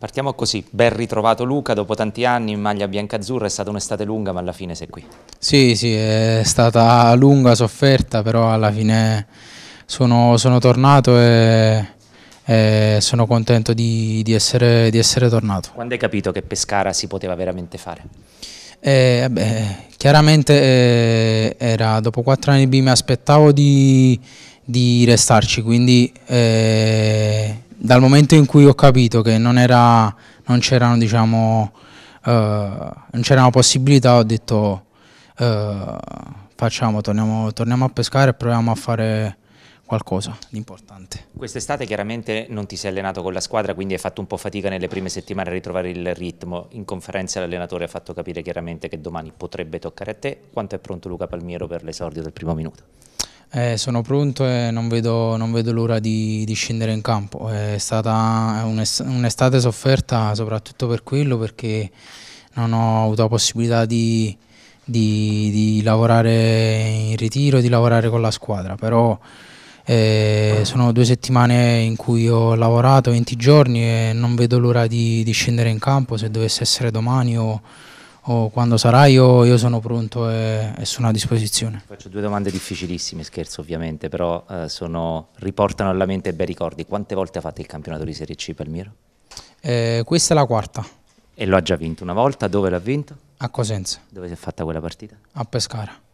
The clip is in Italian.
Partiamo così, ben ritrovato Luca dopo tanti anni in maglia bianca-azzurra, è stata un'estate lunga ma alla fine sei qui. Sì, sì, è stata lunga, sofferta, però alla fine sono, sono tornato e, e, sono contento di, di, essere, di, essere, tornato. Quando hai capito che Pescara si poteva veramente fare? Eh, beh, chiaramente eh, era dopo quattro anni B mi aspettavo di, di restarci, quindi... Eh, dal momento in cui ho capito che non, era, non c'erano diciamo, uh, non c'erano possibilità, ho detto uh, facciamo, torniamo, torniamo a pescare e proviamo a fare qualcosa di importante. Quest'estate chiaramente non ti sei allenato con la squadra, quindi hai fatto un po' fatica nelle prime settimane a ritrovare il ritmo. In conferenza l'allenatore ha fatto capire chiaramente che domani potrebbe toccare a te. Quanto è pronto Luca Palmiero per l'esordio del primo minuto? Eh, sono pronto e non vedo, vedo l'ora di, di, scendere in campo. È stata un'estate sofferta soprattutto per quello perché non ho avuto la possibilità di, di, di lavorare in ritiro, di lavorare con la squadra, però eh, ah. sono due settimane in cui ho lavorato 20 giorni e non vedo l'ora di, scendere in campo se dovesse essere domani o, o quando sarà io, io sono pronto e, e, sono a disposizione. Faccio due domande difficilissime, scherzo ovviamente, però eh, sono, riportano alla mente bei ricordi. Quante volte ha fatto il campionato di Serie C Palmiro? Eh, questa è la quarta. E lo ha già vinto una volta, dove l'ha vinto? A Cosenza. Dove si è fatta quella partita? A Pescara.